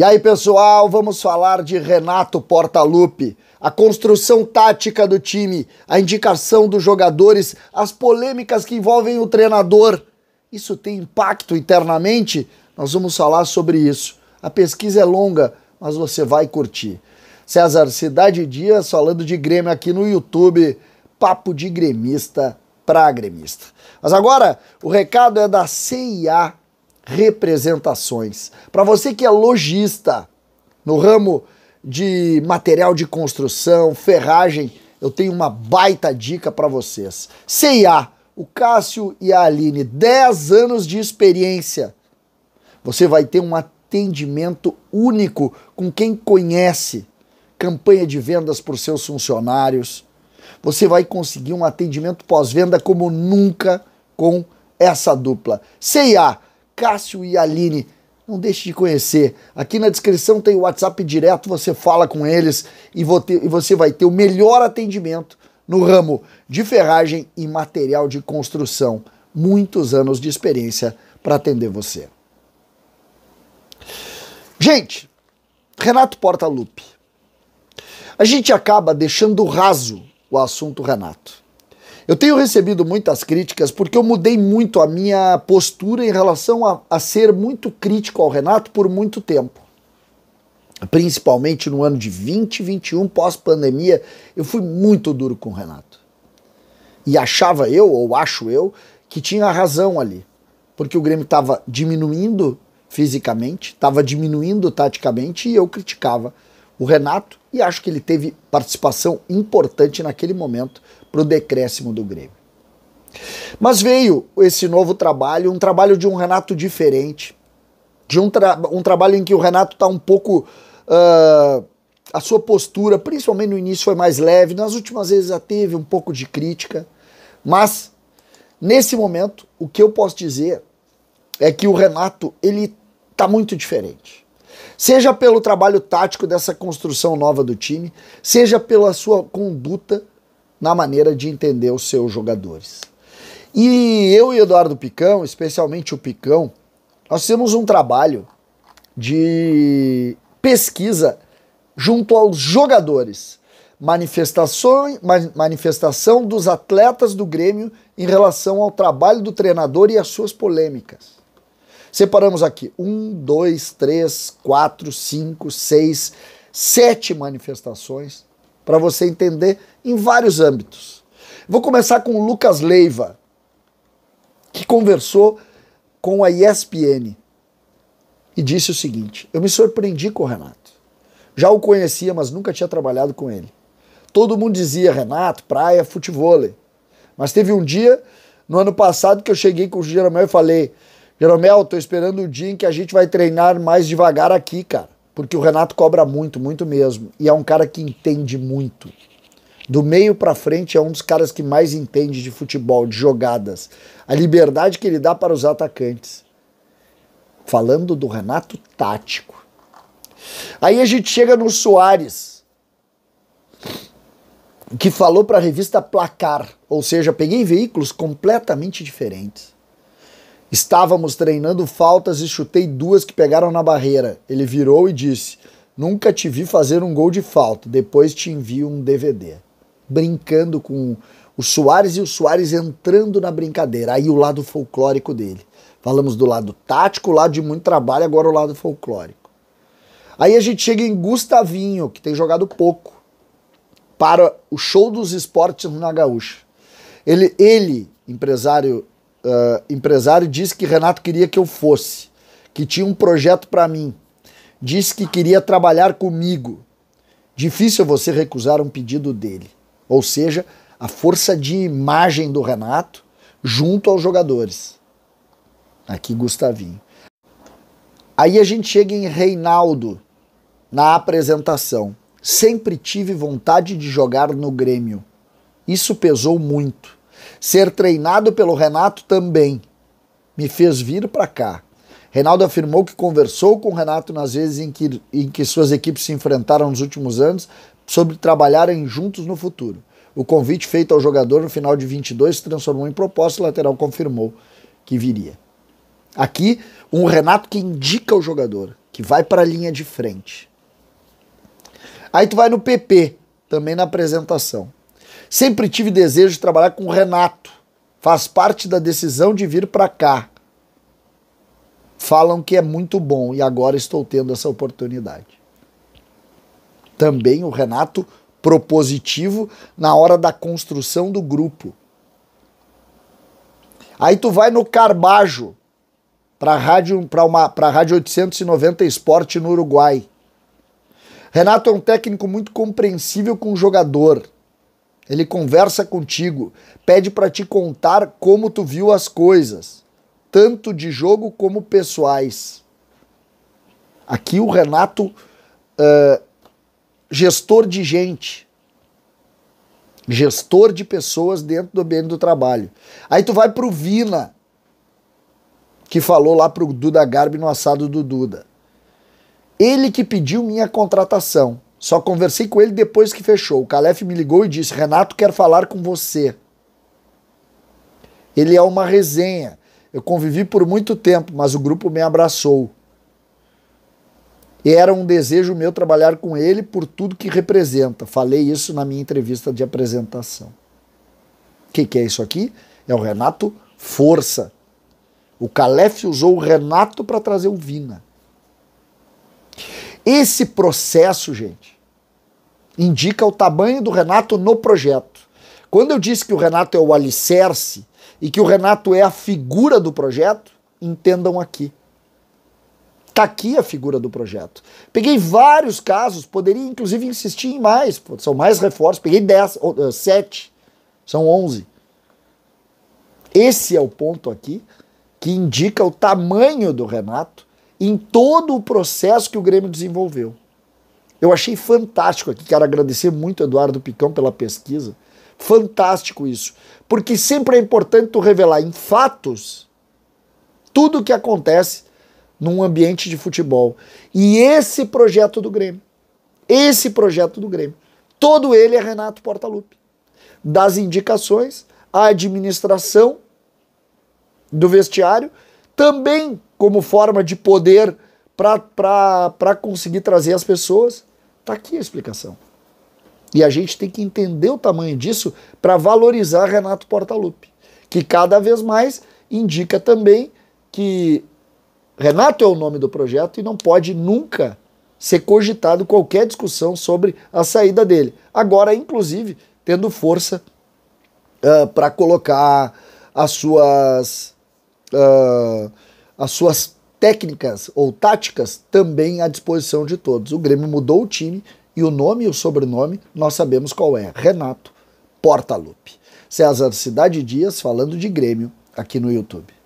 E aí, pessoal, vamos falar de Renato Portaluppi, a construção tática do time, a indicação dos jogadores, as polêmicas que envolvem o treinador. Isso tem impacto internamente? Nós vamos falar sobre isso. A pesquisa é longa, mas você vai curtir. César Cidade Dias falando de Grêmio aqui no YouTube, papo de gremista pra gremista. Mas agora, o recado é da CIA representações. Para você que é lojista no ramo de material de construção, ferragem, eu tenho uma baita dica para vocês. CIA, o Cássio e a Aline, 10 anos de experiência. Você vai ter um atendimento único com quem conhece. Campanha de vendas para os seus funcionários. Você vai conseguir um atendimento pós-venda como nunca com essa dupla. CIA, Cássio e Aline. Não deixe de conhecer. Aqui na descrição tem o WhatsApp direto, você fala com eles e você vai ter o melhor atendimento no ramo de ferragem e material de construção. Muitos anos de experiência para atender você. Gente, Renato Porta Lupe, A gente acaba deixando raso o assunto Renato. Eu tenho recebido muitas críticas porque eu mudei muito a minha postura em relação a, a ser muito crítico ao Renato por muito tempo principalmente no ano de 2021, pós-pandemia, eu fui muito duro com o Renato. E achava eu, ou acho eu, que tinha razão ali. Porque o Grêmio estava diminuindo fisicamente, estava diminuindo taticamente e eu criticava o Renato e acho que ele teve participação importante naquele momento para o decréscimo do Grêmio. Mas veio esse novo trabalho, um trabalho de um Renato diferente, de um, tra um trabalho em que o Renato está um pouco. Uh, a sua postura, principalmente no início, foi mais leve, nas últimas vezes já teve um pouco de crítica, mas nesse momento, o que eu posso dizer é que o Renato ele está muito diferente. Seja pelo trabalho tático dessa construção nova do time, seja pela sua conduta na maneira de entender os seus jogadores. E eu e Eduardo Picão, especialmente o Picão, nós temos um trabalho de pesquisa junto aos jogadores. Manifestações, manifestação dos atletas do Grêmio em relação ao trabalho do treinador e as suas polêmicas. Separamos aqui um, dois, três, quatro, cinco, seis, sete manifestações para você entender em vários âmbitos. Vou começar com Lucas Leiva, que conversou com a ESPN e disse o seguinte: Eu me surpreendi com o Renato. Já o conhecia, mas nunca tinha trabalhado com ele. Todo mundo dizia Renato, praia, futebol. Mas teve um dia, no ano passado, que eu cheguei com o Jeromel e falei: Jeromel, tô esperando o dia em que a gente vai treinar mais devagar aqui, cara. Porque o Renato cobra muito, muito mesmo. E é um cara que entende muito. Do meio para frente é um dos caras que mais entende de futebol, de jogadas. A liberdade que ele dá para os atacantes. Falando do Renato tático. Aí a gente chega no Soares, que falou para a revista Placar, ou seja, peguei veículos completamente diferentes. Estávamos treinando faltas e chutei duas que pegaram na barreira. Ele virou e disse: Nunca te vi fazer um gol de falta. Depois te envio um DVD. Brincando com o Soares e o Soares entrando na brincadeira. Aí o lado folclórico dele. Falamos do lado tático, o lado de muito trabalho, agora o lado folclórico. Aí a gente chega em Gustavinho, que tem jogado pouco, para o show dos esportes na Gaúcha. Ele, ele empresário uh, empresário disse que Renato queria que eu fosse, que tinha um projeto para mim, disse que queria trabalhar comigo. Difícil você recusar um pedido dele. Ou seja, a força de imagem do Renato junto aos jogadores. Aqui, Gustavinho. Aí a gente chega em Reinaldo na apresentação. Sempre tive vontade de jogar no Grêmio. Isso pesou muito. Ser treinado pelo Renato também me fez vir para cá. Reinaldo afirmou que conversou com o Renato nas vezes em que, em que suas equipes se enfrentaram nos últimos anos sobre trabalharem juntos no futuro. O convite feito ao jogador no final de 22 se transformou em proposta e o lateral confirmou que viria. Aqui, um Renato que indica o jogador, que vai para a linha de frente. Aí tu vai no PP, também na apresentação. Sempre tive desejo de trabalhar com o Renato. Faz parte da decisão de vir para cá. Falam que é muito bom e agora estou tendo essa oportunidade. Também o Renato propositivo na hora da construção do grupo. Aí tu vai no Carbajo para rádio para uma para rádio 890 Esporte no Uruguai. Renato é um técnico muito compreensível com o jogador. Ele conversa contigo, pede para te contar como tu viu as coisas, tanto de jogo como pessoais. Aqui o Renato, uh, gestor de gente, gestor de pessoas dentro do ambiente do trabalho. Aí tu vai pro Vina, que falou lá pro Duda Garbi no assado do Duda. Ele que pediu minha contratação. Só conversei com ele depois que fechou. O Calef me ligou e disse: Renato quer falar com você. Ele é uma resenha. Eu convivi por muito tempo, mas o grupo me abraçou. E era um desejo meu trabalhar com ele por tudo que representa. Falei isso na minha entrevista de apresentação. O que, que, é isso aqui? É o Renato Força. O Calef usou o Renato para trazer o Vina. Esse processo, gente, indica o tamanho do Renato no projeto. Quando eu disse que o Renato é o alicerce e que o Renato é a figura do projeto, entendam aqui. Está aqui a figura do projeto. Peguei vários casos, poderia inclusive insistir em mais, são mais reforços, peguei dez, 7, eh, são 11. Esse é o ponto aqui que indica o tamanho do Renato em todo o processo que o Grêmio desenvolveu. Eu achei fantástico aqui, quero agradecer muito Eduardo Picão pela pesquisa. Fantástico isso, porque sempre é importante tu revelar em fatos tudo o que acontece num ambiente de futebol. E esse projeto do Grêmio, esse projeto do Grêmio, todo ele é Renato Portaluppi. Das indicações, a administração do vestiário, também como forma de poder para conseguir trazer as pessoas? Está aqui a explicação. E a gente tem que entender o tamanho disso para valorizar Renato Portaluppi, que cada vez mais indica também que Renato é o nome do projeto e não pode nunca ser cogitado qualquer discussão sobre a saída dele. Agora, inclusive, tendo força uh, ah, para colocar as suas. Uh, as suas técnicas ou táticas também à disposição de todos. O Grêmio mudou o time e o nome e o sobrenome nós sabemos qual é: Renato Portaluppi. César Cidade Dias falando de Grêmio aqui no YouTube.